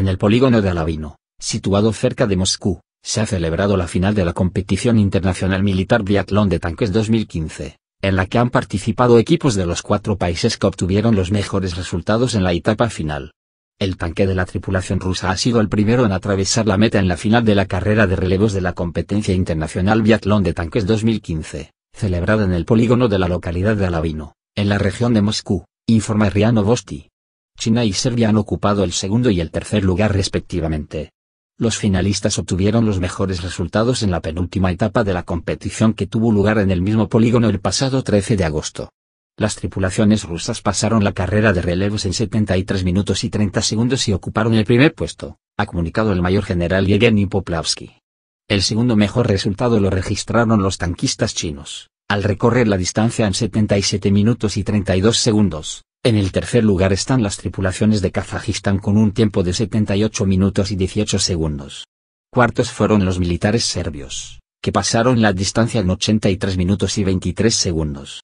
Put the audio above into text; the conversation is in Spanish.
En el polígono de Alabino, situado cerca de Moscú, se ha celebrado la final de la competición internacional militar biatlón de tanques 2015, en la que han participado equipos de los cuatro países que obtuvieron los mejores resultados en la etapa final. El tanque de la tripulación rusa ha sido el primero en atravesar la meta en la final de la carrera de relevos de la competencia internacional biatlón de tanques 2015, celebrada en el polígono de la localidad de Alabino, en la región de Moscú, informa Riano Bosti. China y Serbia han ocupado el segundo y el tercer lugar respectivamente. Los finalistas obtuvieron los mejores resultados en la penúltima etapa de la competición que tuvo lugar en el mismo polígono el pasado 13 de agosto. Las tripulaciones rusas pasaron la carrera de relevos en 73 minutos y 30 segundos y ocuparon el primer puesto, ha comunicado el mayor general Yevgeny Poplavsky. El segundo mejor resultado lo registraron los tanquistas chinos, al recorrer la distancia en 77 minutos y 32 segundos, en el tercer lugar están las tripulaciones de Kazajistán con un tiempo de 78 minutos y 18 segundos. Cuartos fueron los militares serbios, que pasaron la distancia en 83 minutos y 23 segundos.